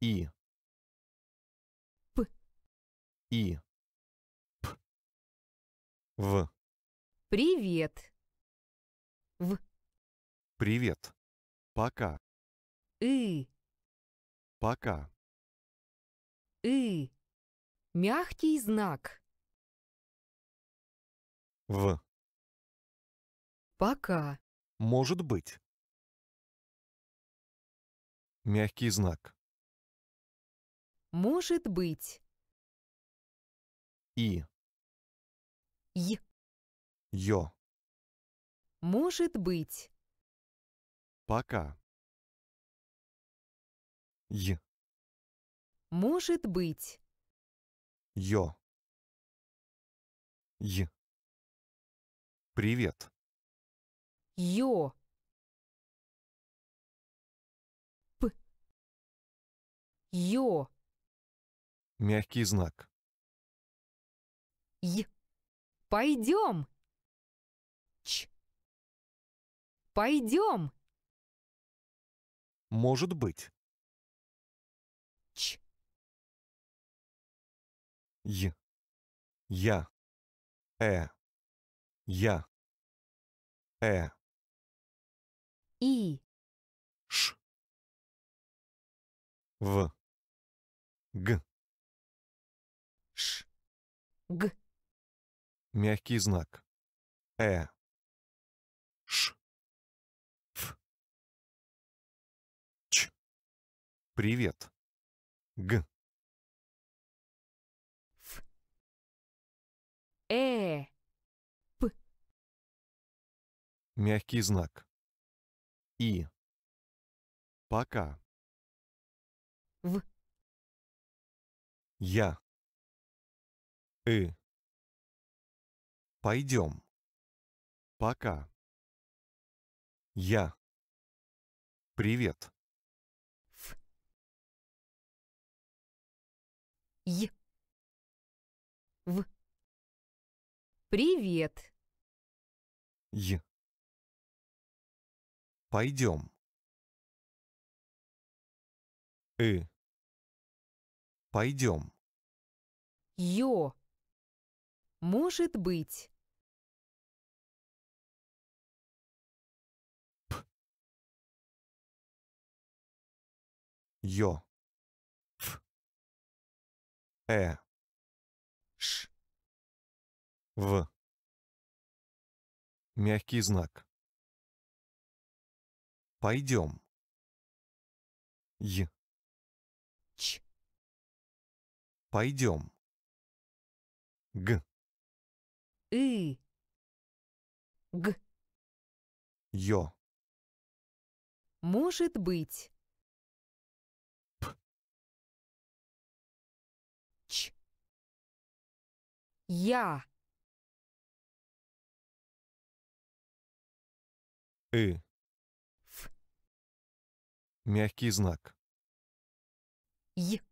И. П. И. П. В. Привет. В. Привет. Пока. И. Пока. И. Мягкий знак. В. Пока. Может быть. Мягкий знак. Может быть. И. Й. Ё. Может быть. Пока. Й. Может быть. Ё. Й. Привет. Ё. П. Ё. Мягкий знак. Й. Пойдем. Ч. Пойдем. Может быть. Ч. Й. Я. Э. Я. Э. И. Ш. В. Г. Г. Мягкий знак. Э. Ш. Ф. Ч. Привет. Г. Ф. Э. П. Мягкий знак. И. Пока. В. Я. И. Пойдем. Пока. Я. Привет. Ф. Й. В. Привет. Й. Пойдем. И. Пойдем. Э. Йо. Может быть. П. Ё. Ф. Э. Ш. В. Мягкий знак. Пойдем. Й. Ч. Пойдем. Г. И. Г. Ё. Может быть. П. Ч. Я. И. Ф. Мягкий знак. Й.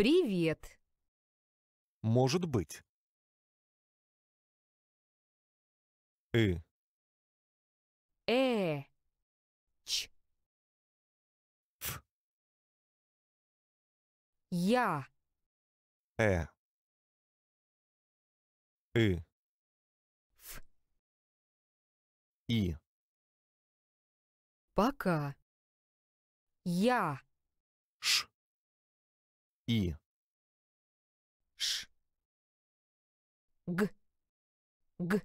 Привет. Может быть. И. Э. э. Ч. Ф. Я. Э. И. Э. Ф. И. Пока. Я. И. Ш. Г. Г.